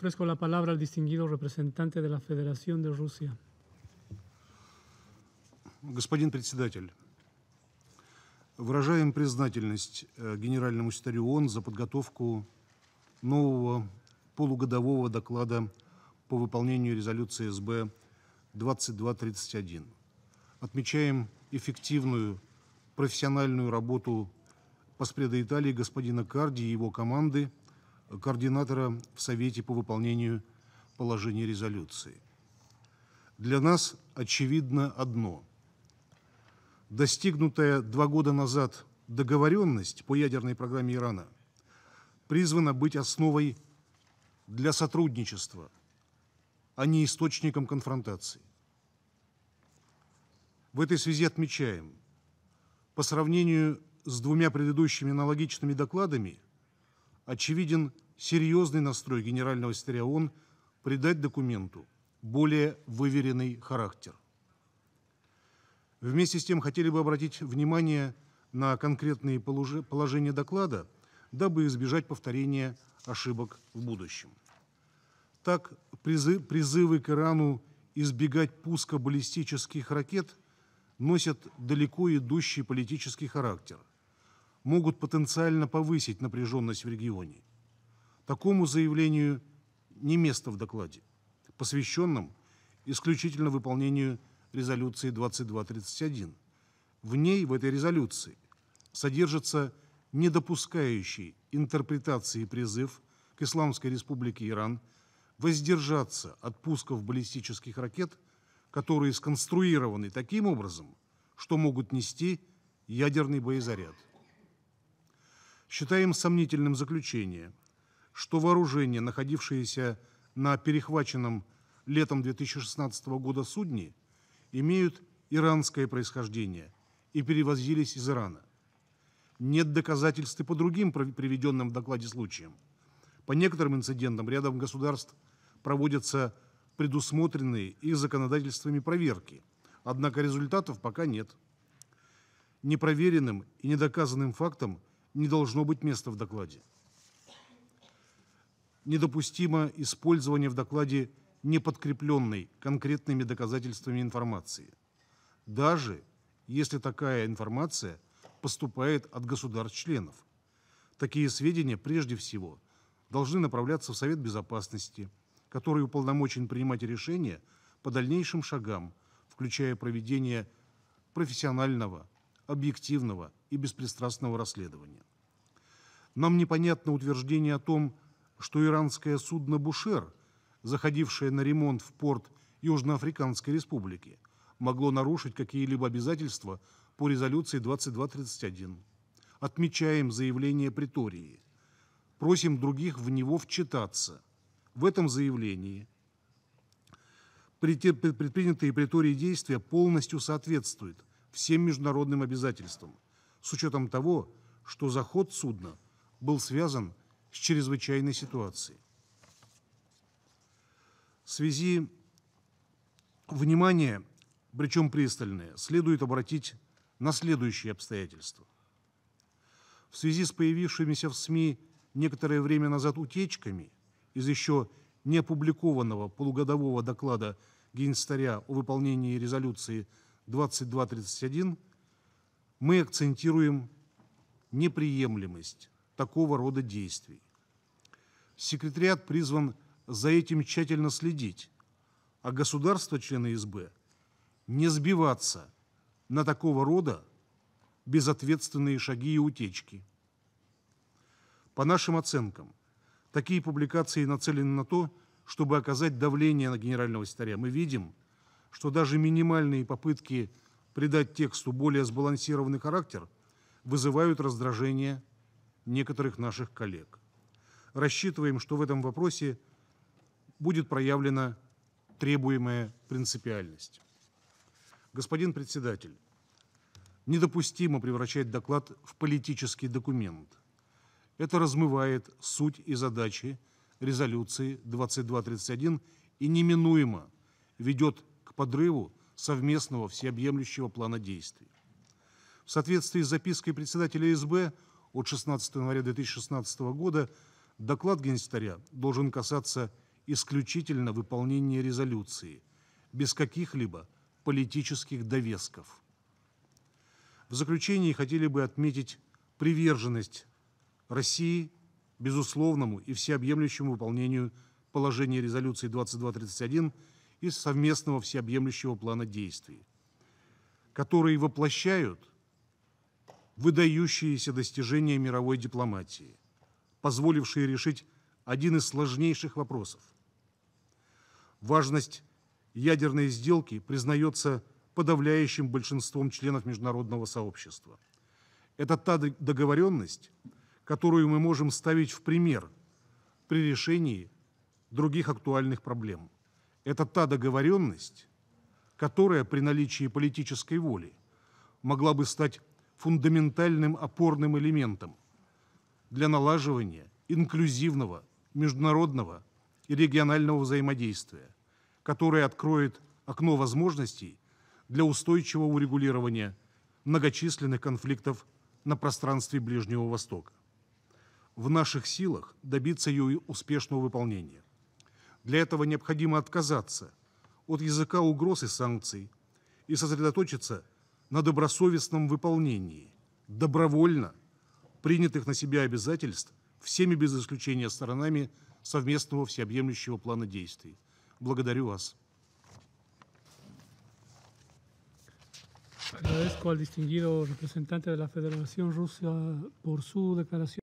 Ofrezco la palabra al distinguido representante de la Federación de Rusia. Господин председатель, выражаем признательность э, генеральному секретарю ООН за подготовку нового полугодового доклада по выполнению резолюции СБ 2231. Отмечаем эффективную профессиональную работу Поспреда Италии господина Карди и его команды – координатора в Совете по выполнению положений резолюции. Для нас очевидно одно. Достигнутая два года назад договоренность по ядерной программе Ирана призвана быть основой для сотрудничества, а не источником конфронтации. В этой связи отмечаем, по сравнению с двумя предыдущими аналогичными докладами – очевиден серьезный настрой генерального секретаря ООН придать документу более выверенный характер. Вместе с тем хотели бы обратить внимание на конкретные положения доклада, дабы избежать повторения ошибок в будущем. Так, призы, призывы к Ирану избегать пуска баллистических ракет носят далеко идущий политический характер, могут потенциально повысить напряженность в регионе. Такому заявлению не место в докладе, посвященном исключительно выполнению резолюции 2231. В ней, в этой резолюции, содержится недопускающий интерпретации призыв к Исламской Республике Иран воздержаться от пусков баллистических ракет, которые сконструированы таким образом, что могут нести ядерный боезаряд. Считаем сомнительным заключение, что вооружение, находившееся на перехваченном летом 2016 года судне, имеют иранское происхождение и перевозились из Ирана. Нет доказательств и по другим приведенным в докладе случаям. По некоторым инцидентам рядом государств проводятся предусмотренные их законодательствами проверки, однако результатов пока нет. Непроверенным и недоказанным фактом не должно быть места в докладе. Недопустимо использование в докладе неподкрепленной конкретными доказательствами информации, даже если такая информация поступает от государств-членов. Такие сведения, прежде всего, должны направляться в Совет Безопасности, который уполномочен принимать решения по дальнейшим шагам, включая проведение профессионального, объективного и беспристрастного расследования. Нам непонятно утверждение о том, что иранское судно «Бушер», заходившее на ремонт в порт Южноафриканской Республики, могло нарушить какие-либо обязательства по резолюции 2231. Отмечаем заявление притории. Просим других в него вчитаться. В этом заявлении предпринятые притории действия полностью соответствуют всем международным обязательствам, с учетом того, что заход судна был связан с чрезвычайной ситуацией. В связи внимания, причем пристальное, следует обратить на следующие обстоятельства. В связи с появившимися в СМИ некоторое время назад утечками из еще не опубликованного полугодового доклада Генстаря о выполнении резолюции 2231 мы акцентируем неприемлемость такого рода действий. Секретариат призван за этим тщательно следить, а государства члены СБ, не сбиваться на такого рода безответственные шаги и утечки. По нашим оценкам, такие публикации нацелены на то, чтобы оказать давление на генерального секретаря. Мы видим – что даже минимальные попытки придать тексту более сбалансированный характер вызывают раздражение некоторых наших коллег. Рассчитываем, что в этом вопросе будет проявлена требуемая принципиальность. Господин председатель, недопустимо превращать доклад в политический документ. Это размывает суть и задачи резолюции 2231 и неминуемо ведет к подрыву совместного всеобъемлющего плана действий. В соответствии с запиской председателя СБ от 16 января 2016 года доклад генсекретаря должен касаться исключительно выполнения резолюции, без каких-либо политических довесков. В заключении хотели бы отметить приверженность России безусловному и всеобъемлющему выполнению положения резолюции 2231 из совместного всеобъемлющего плана действий, которые воплощают выдающиеся достижения мировой дипломатии, позволившие решить один из сложнейших вопросов. Важность ядерной сделки признается подавляющим большинством членов международного сообщества. Это та договоренность, которую мы можем ставить в пример при решении других актуальных проблем – это та договоренность, которая при наличии политической воли могла бы стать фундаментальным опорным элементом для налаживания инклюзивного международного и регионального взаимодействия, которое откроет окно возможностей для устойчивого урегулирования многочисленных конфликтов на пространстве Ближнего Востока. В наших силах добиться ее успешного выполнения. Для этого необходимо отказаться от языка угроз и санкций и сосредоточиться на добросовестном выполнении добровольно принятых на себя обязательств всеми без исключения сторонами совместного всеобъемлющего плана действий. Благодарю вас. Agradezco al distinguido representante de la Federación Rusa por su declaración.